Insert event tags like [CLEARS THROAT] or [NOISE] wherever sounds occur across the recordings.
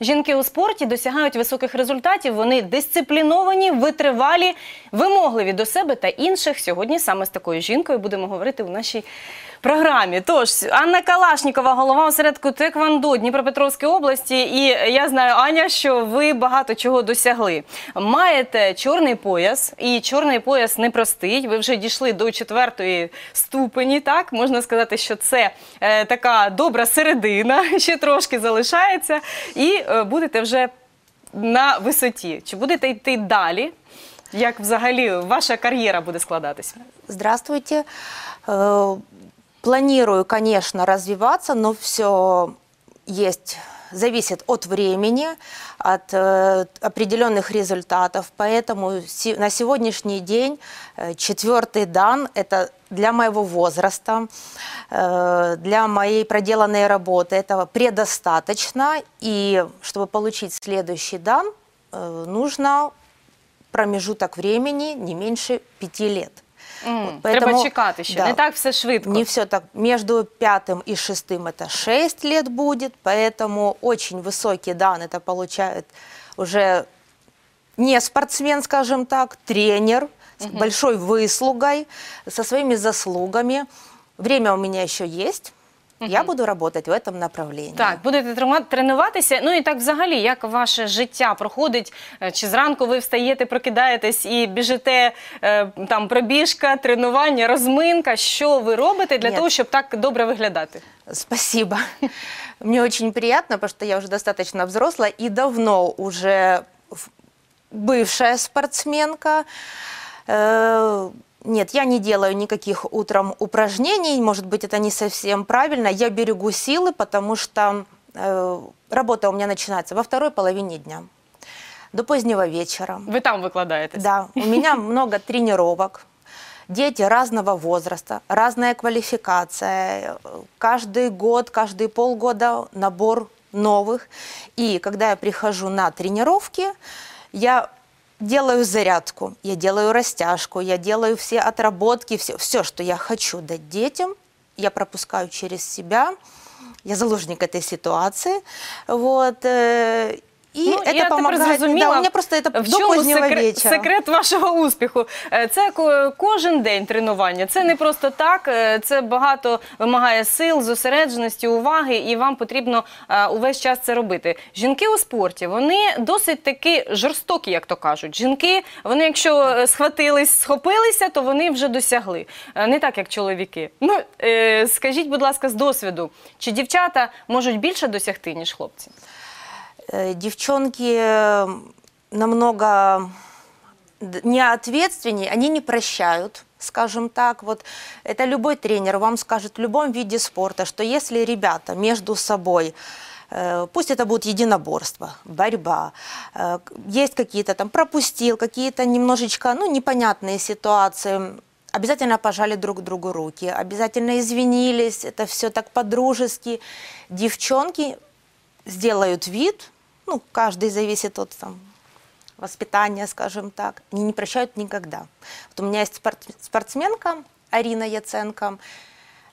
Жінки у спорті досягають високих результатів. Вони дисципліновані, витривалі, вимогливі до себе та інших. Сьогодні саме з такою жінкою будемо говорити у нашій програмі. Тож Анна Калашнікова, голова осередку Теквандо Дніпропетровської області. І я знаю, Аня, що ви багато чого досягли. Маєте чорний пояс, і чорний пояс непростий. Ви вже дійшли до четвертої ступені. Так можна сказати, що це е, така добра середина, [LAUGHS] ще трошки залишається, і е, будете вже на висоті. Чи будете йти далі? Як взагалі ваша кар'єра буде складатися? Здравствуйте. Е, Планирую, конечно, развиваться, но все есть зависит от времени, от э, определенных результатов. Поэтому си на сегодняшний день э, четвертый дан – это для моего возраста, э, для моей проделанной работы этого предостаточно. И чтобы получить следующий дан, э, нужно промежуток времени не меньше пяти лет. Поэтому, треба чекати еще. не так все швидко. Не все так. Между пятым и шестым это 6 лет будет, поэтому очень высокие данные это получает уже не спортсмен, скажем так, тренер с mm -hmm. большой выслугой, со своими заслугами. Время у меня еще есть. Я буду работать в этом направлении. Так, будете тренуватися. Ну і так, взагалі, як ваше життя проходить? Е, чи зранку ви встаєте, прокидаєтесь і біжите е, там пробіжка, тренування, розминка? Що ви робите для Ні. того, щоб так добре виглядати? Спасибо. Мені дуже приємно, потому что я вже достаточно взросла і давно уже в- спортсменка. Э, Нет, я не делаю никаких утром упражнений, может быть, это не совсем правильно. Я берегу силы, потому что э, работа у меня начинается во второй половине дня, до позднего вечера. Вы там выкладаетесь? Да, у меня [LAUGHS] много тренировок. Дети разного возраста, разная квалификация. Каждый год, каждые полгода набор новых. И когда я прихожу на тренировки, я делаю зарядку, я делаю растяжку, я делаю все отработки, все, все, что я хочу дать детям, я пропускаю через себя, я заложник этой ситуации, вот, э, І ну, це допомагає. Да, у мене просто це в чому секрет, секрет вашого успіху. Е, це кожен день тренування. Це не просто так. Е, це багато вимагає сил, зосередженості, уваги, і вам потрібно е, увесь час це робити. Жінки у спорті вони досить таки жорстокі, як то кажуть. Жінки, вони, якщо схватились, схопилися, то вони вже досягли. Не так, як чоловіки. Ну скажіть, будь ласка, з досвіду, чи дівчата можуть більше досягти ніж хлопці? Э, девчонки эм, намного неответственнее, они не прощают, скажем так. Вот это любой тренер вам скажет в любом виде спорта, что если ребята между собой э, Пусть это будет единоборство, борьба, э, есть какие-то там пропустил, какие-то немножечко, ну, непонятные ситуации, обязательно пожали друг другу руки, обязательно извинились, это все так по-дружески. Девчонки сделают вид, ну, каждый зависит от там, воспитания, скажем так, они не прощают никогда. Вот у меня есть спортсменка Арина Яценко,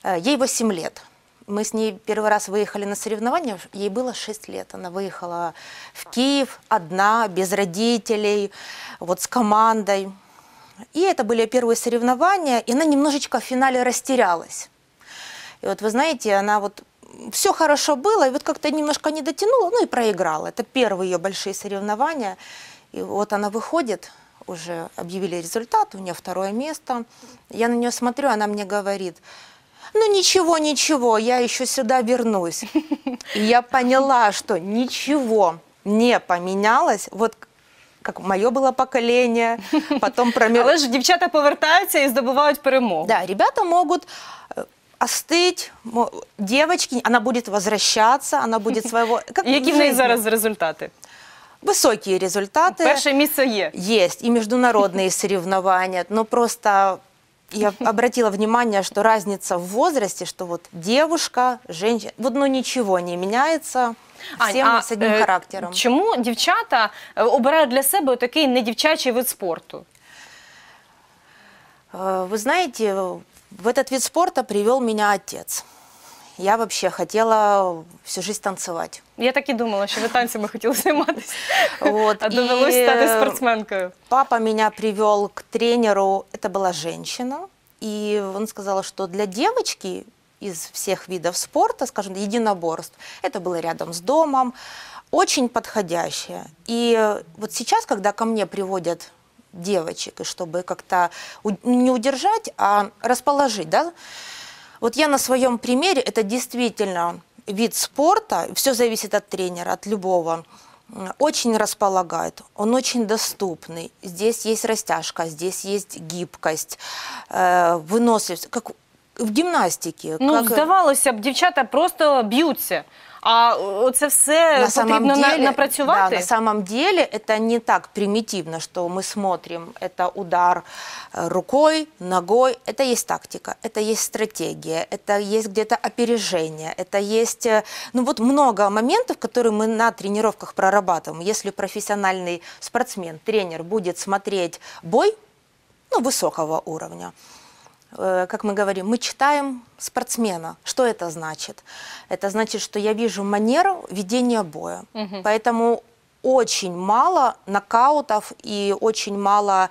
э, ей 8 лет. Мы с ней первый раз выехали на соревнования, ей было 6 лет. Она выехала в Киев одна, без родителей, вот с командой. И это были первые соревнования, и она немножечко в финале растерялась. И вот вы знаете, она вот все хорошо было, и вот как-то немножко не дотянула, ну и проиграла. Это первые ее большие соревнования. И вот она выходит, уже объявили результат, у нее второе место. Я на нее смотрю, она мне говорит, ну ничего, ничего, я еще сюда вернусь. И я поняла, что ничего не поменялось. Вот Як моє було покоління, потім [LAUGHS] а промір... але ж дівчата повертаються і здобувають перемогу. Да, ребята могут. Э, остыть, девочки, она будет возвращаться, она будет своего... [LAUGHS] Как Які в неї зараз результати? Високі результати. Перше місце є. Есть. І международные [LAUGHS] соревнования. Но просто я обратила внимание, что разница в возрасте, что вот девушка, женщина, вот ну ничего не меняется. Ань, Всем а, с одним е, характером. Чому дівчата э, обирають для себе такий недівчачий вид спорту? Э, Ви знаєте. В этот вид спорта привел меня отец. Я вообще хотела всю жизнь танцевать. Я так и думала, что вы ви бы хотіли заниматься. Вот. А довелось и стати спортсменкою. Папа меня привел к тренеру, это была женщина, и он сказал, что для девочки из всех видов спорта, скажем, единоборств, это было рядом с домом, очень подходящее. И вот сейчас, когда ко мне приводят девочек, и чтобы как-то не удержать, а расположить, да. Вот я на своем примере, это действительно вид спорта, все зависит от тренера, от любого, очень располагает, он очень доступный. Здесь есть растяжка, здесь есть гибкость, э, выносливость, как в гимнастике. Ну, как... здавалося э, б, дівчата просто бьются. А э, це все на потрібно деле, напрацювати? Да, на самом деле это не так примитивно, что мы смотрим, это удар э, рукой, ногой. Это есть тактика, это есть стратегия, это есть где-то опережение, это есть, э, ну вот много моментов, которые мы на тренировках прорабатываем. Если профессиональный спортсмен, тренер будет смотреть бой, ну, высокого уровня, Э, как мы говорим, мы читаем спортсмена. Что это значит? Это значит, что я вижу манеру ведения боя. Угу. Поэтому очень мало нокаутов и очень мало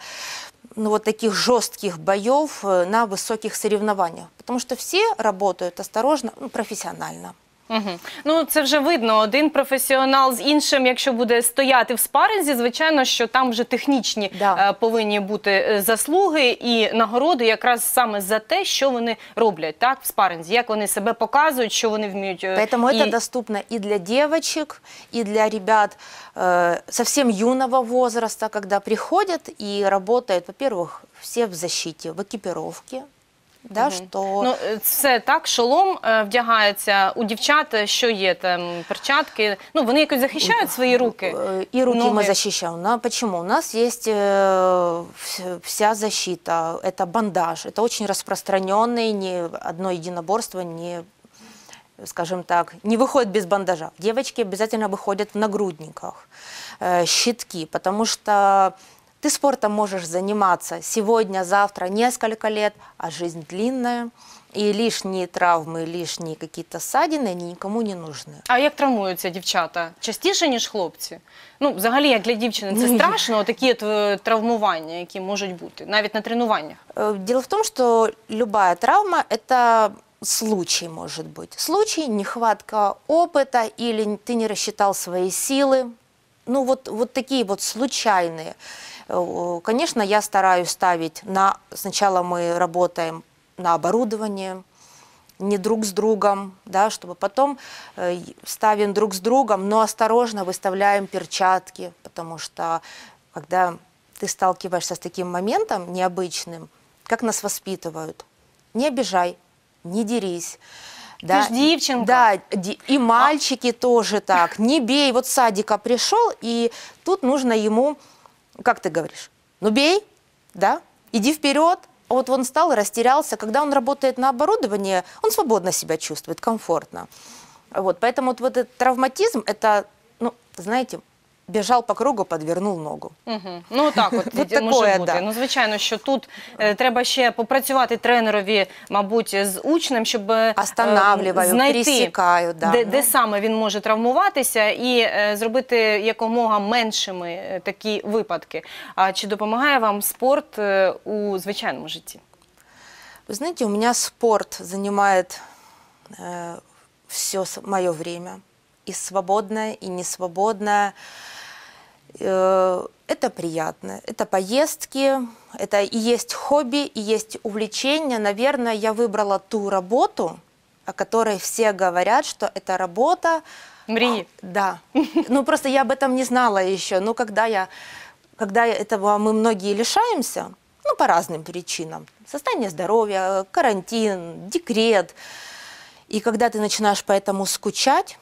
ну, вот таких жестких боев э, на высоких соревнованиях. Потому что все работают осторожно, ну, профессионально. Угу. Ну це вже видно. Один професіонал з іншим, якщо буде стояти в спарензі. звичайно, що там вже технічні Да. е, повинні бути е, заслуги і нагороди, якраз саме за те, що вони роблять, так в спаринзі, як вони себе показують, що вони вміють. е, Поэтому і... доступно и для девочек, і для ребят э, совсем юного возраста, коли приходять і работают, по первых всі в защиті в екіпіровці да, угу. что... Ну, це так, шолом е, вдягається у дівчат, е, що є там, перчатки, ну, вони якось захищають е, свої руки? І руки ноги. мы защищаем. На, ну, почему? У нас є э, вся защита, это бандаж, это очень распространенный, ні одно единоборство не скажем так, не виходить без бандажа. Девочки обязательно виходять в нагрудниках, э, щитки, потому что Ты спортом можешь заниматься сегодня, завтра, несколько лет, а жизнь длинная. и лишние травмы, лишние какие-то ссадины, они никому не нужны. А як травмуються дівчата? Частіше, ніж хлопцы? Ну, взагалі, як для дівчини, це [LAUGHS] страшно, а такі от травмування, які можуть бути, навіть на тренуваннях. Дело в том, что любая травма – это случай, может быть. Случай, нехватка опыта, или ты не рассчитал свои силы, ну вот, вот такие вот случайные. Э, конечно, я стараюсь ставить на... Сначала мы работаем на оборудование, не друг с другом, да, чтобы потом э, ставим друг с другом, но осторожно выставляем перчатки, потому что когда ты сталкиваешься с таким моментом необычным, как нас воспитывают, не обижай, не дерись да, ты ж девчонка. Да, и мальчики а... тоже так. Не бей. Вот садика пришел, и тут нужно ему, как ты говоришь, ну бей, да, иди вперед. А вот он стал, растерялся. Когда он работает на оборудовании, он свободно себя чувствует, комфортно. Вот, поэтому вот, вот этот травматизм, это, ну, знаете, Біжав по кругу, підвернув ногу. Угу. Ну так, от, [LAUGHS] от може такое, бути. Да. Ну звичайно, що тут е, треба ще попрацювати тренерові, мабуть, з учнем, щоб е, знайти, да, де, ну. де саме він може травмуватися, і е, зробити якомога меншими е, такі випадки. А чи допомагає вам спорт е, у звичайному житті? Ви знаєте, у мене спорт займає э, е, все моє время. и свободная и несвободное. Э, это приятно. Это поездки, это и есть хобби, и есть увлечение. Наверное, я выбрала ту работу, о которой все говорят, что это работа. Мри? А, да. Ну, просто я об этом не знала еще. Но ну, когда я, когда этого мы многие лишаемся, ну, по разным причинам. Состояние здоровья, карантин, декрет. И когда ты начинаешь поэтому скучать,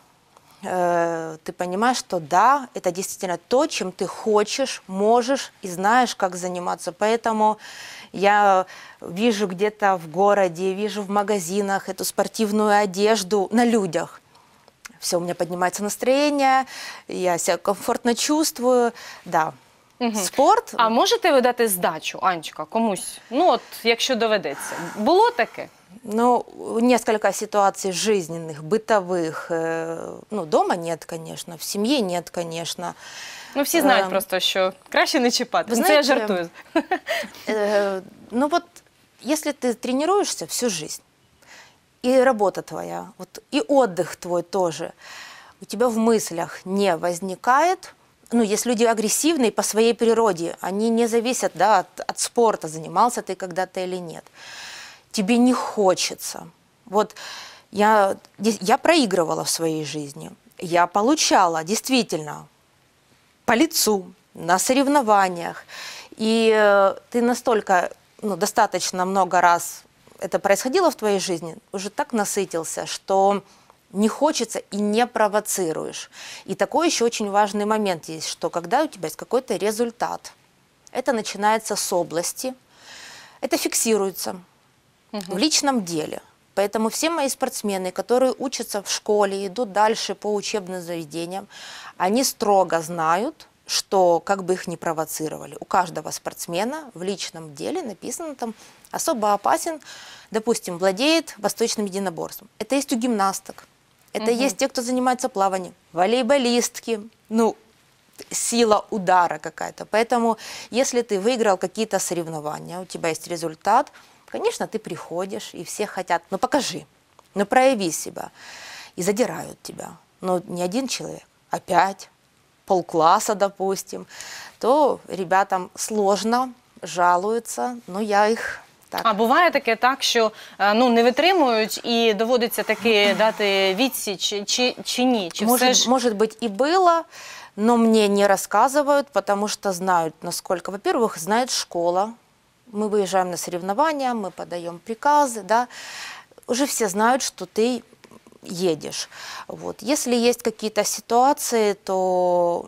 э, ты понимаешь, что да, это действительно то, чем ты хочешь, можешь и знаешь, как заниматься. Поэтому я вижу где-то в городе, вижу в магазинах эту спортивную одежду на людях. Все, у меня поднимается настроение, я себя комфортно чувствую, да. Угу. Спорт. А можете ви дати здачу, Анечка, комусь? Ну, от, якщо доведеться. Було таке? Ну, несколько ситуаций жизненных, бытовых. Э, ну, дома нет, конечно, в семье нет, конечно. Ну, всі знають эм, просто, що краще чипат. чіпати. Це я жартую. Э, ну, вот, если ты тренируешься всю жизнь, и работа твоя, вот, и отдых твой тоже, у тебя в мыслях не возникает ну, есть люди агрессивные по своей природе, они не зависят да, от, от спорта, занимался ты когда-то или нет тебе не хочется. Вот я, я проигрывала в своей жизни. Я получала действительно по лицу, на соревнованиях. И э, ты настолько, ну, достаточно много раз это происходило в твоей жизни, уже так насытился, что не хочется и не провоцируешь. И такой еще очень важный момент есть, что когда у тебя есть какой-то результат, это начинается с области, это фиксируется, угу. в личном деле. Поэтому все мои спортсмены, которые учатся в школе, идут дальше по учебным заведениям, они строго знают, что как бы их не провоцировали. У каждого спортсмена в личном деле написано там особо опасен, допустим, владеет восточным единоборством. Это есть у гимнасток, это угу. есть те, кто занимается плаванием, волейболистки, ну, сила удара какая-то. Поэтому, если ты выиграл какие-то соревнования, у тебя есть результат – Конечно, ты приходишь, и все хотят, ну покажи, ну прояви себя. И задирают тебя. Но не один человек, а пять, полкласса, допустим. То ребятам сложно, жалуются, но я их так. А буває таке так, що ну не витримують і доводиться таки [CLEARS THROAT] дати відсіч чи, чи ні? Чи может, все ж... может быть и было, но мне не рассказывают, потому что знают, насколько, во-первых, знает школа, мы выезжаем на соревнования, мы подаем приказы, да, уже все знают, что ты едешь. Вот. Если есть какие-то ситуации, то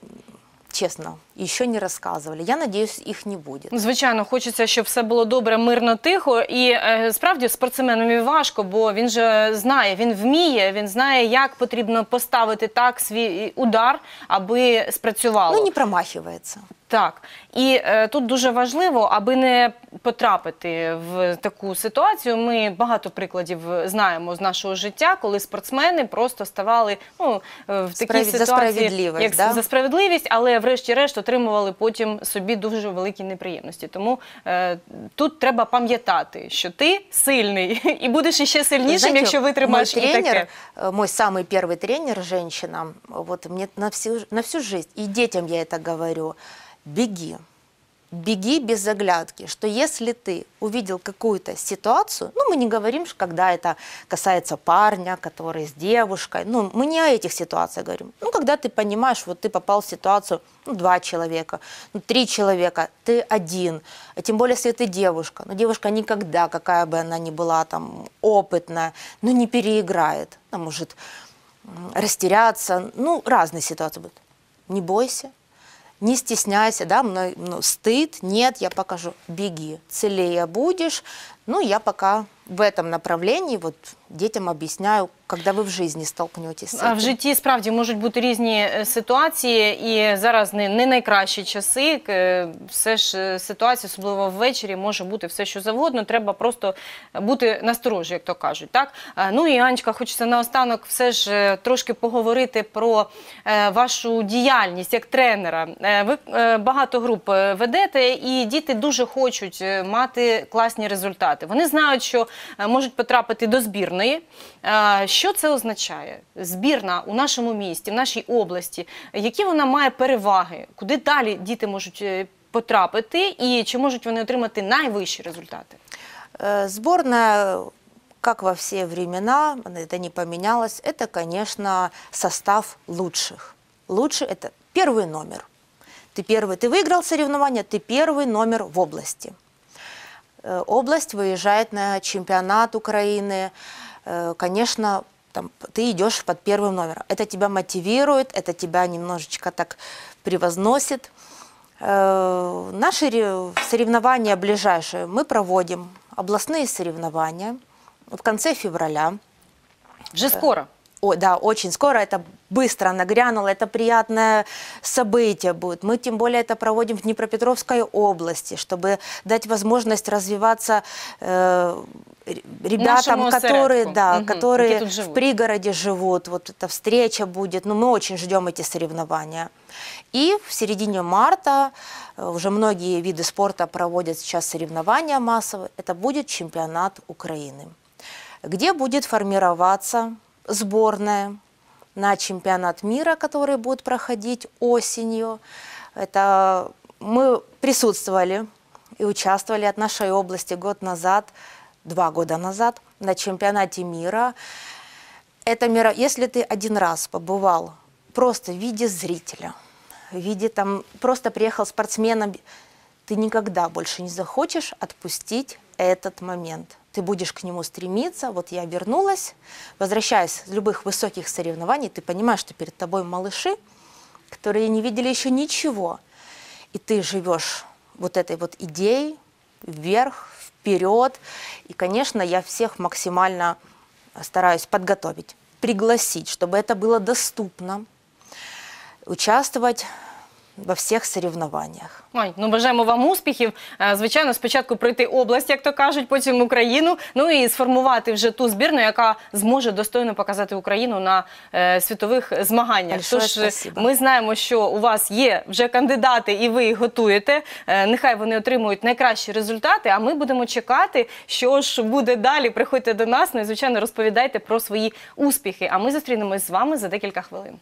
Чесно, і не розказували. Я надіюсь, їх не буде. Ну, звичайно, хочеться, щоб все було добре, мирно, тихо. І е, справді спортсменові важко, бо він же знає, він вміє, він знає, як потрібно поставити так свій е, удар, аби спрацювало. Ну не промахується. Так і е, тут дуже важливо, аби не потрапити в таку ситуацію. Ми багато прикладів знаємо з нашого життя, коли спортсмени просто ставали ну, е, в такій Справі... ситуації за справедливість, як да? за справедливість, але врешті-решт отримували потім собі дуже великі неприємності. Тому е, тут треба пам'ятати, що ти сильний [LAUGHS] і будеш ще сильнішим, Знаете, якщо витримаєш е, мой тренер, і таке. Мой самий перший тренер, жінка, вот мені на всю на всю життя, і дітям я це говорю. беги. Беги без оглядки, что если ты увидел какую-то ситуацию, ну мы не говорим, когда это касается парня, который с девушкой, ну мы не о этих ситуациях говорим. Ну когда ты понимаешь, вот ты попал в ситуацию, ну два человека, ну три человека, ты один, а тем более если ты девушка, но ну, девушка никогда, какая бы она ни была там опытная, ну, не переиграет, она может растеряться, ну разные ситуации будут. Не бойся, не стесняйся, да, мной, ну, стыд, нет, я покажу, беги, целее будешь. Ну, я пока в этом направлении вот Дітям об'ясняю, коли ви в житті столкнетесь. А в житті справді можуть бути різні е, ситуації, і зараз не, не найкращі часи. Е, все ж е, ситуація, особливо ввечері, може бути все, що завгодно. Треба просто бути насторожі, як то кажуть. Так ну і Анечка, хочеться наостанок все ж трошки поговорити про вашу діяльність як тренера. Ви багато груп ведете, і діти дуже хочуть мати класні результати. Вони знають, що можуть потрапити до збірної вони. Е, що це означає? Збірна у нашому місті, в нашій області, які вона має переваги, куди далі діти можуть е, потрапити, і чи можуть вони отримати найвищі результати? Е, зборна як во всі времена, це, не поменялось, это, конечно, состав лучших. Лучше це перший номер. Ты первый, ты выиграл соревнование, ты первый номер в области. Э, область выезжает на чемпионат Украины, Э, конечно, там, ты идешь под первым номером. Это тебя мотивирует, это тебя немножечко так превозносит. Э, наши соревнования ближайшие мы проводим, областные соревнования в конце февраля. Же скоро? Э, о, да, очень скоро, это быстро нагрянуло, это приятное событие будет. Мы тем более это проводим в Днепропетровской области, чтобы дать возможность развиваться э, ребятам, которые, да, угу, которые в пригороде живут. Вот эта встреча будет. Ну, мы очень ждем эти соревнования. И в середине марта э, уже многие виды спорта проводят сейчас соревнования массовые. Это будет чемпионат Украины, где будет формироваться сборная на чемпионат мира, который будет проходить осенью. Это мы присутствовали и участвовали от нашей области год назад, два года назад на чемпионате мира. Это мира, если ты один раз побывал просто в виде зрителя, в виде там просто приехал спортсменом, ты никогда больше не захочешь отпустить этот момент. Ты будешь к нему стремиться. Вот я вернулась, возвращаясь с любых высоких соревнований, ты понимаешь, что перед тобой малыши, которые не видели еще ничего. И ты живешь вот этой вот идеей вверх, вперед. И, конечно, я всех максимально стараюсь подготовить, пригласить, чтобы это было доступно, участвовать во всіх соревнованнях. Ой, ну бажаємо вам успіхів. Е, звичайно, спочатку пройти область, як то кажуть, потім Україну. Ну і сформувати вже ту збірну, яка зможе достойно показати Україну на е, світових змаганнях. Большое Тож е, спасибо. ми знаємо, що у вас є вже кандидати, і ви їх готуєте. Е, нехай вони отримують найкращі результати. А ми будемо чекати, що ж буде далі. Приходьте до нас. Ну і звичайно, розповідайте про свої успіхи. А ми зустрінемось з вами за декілька хвилин.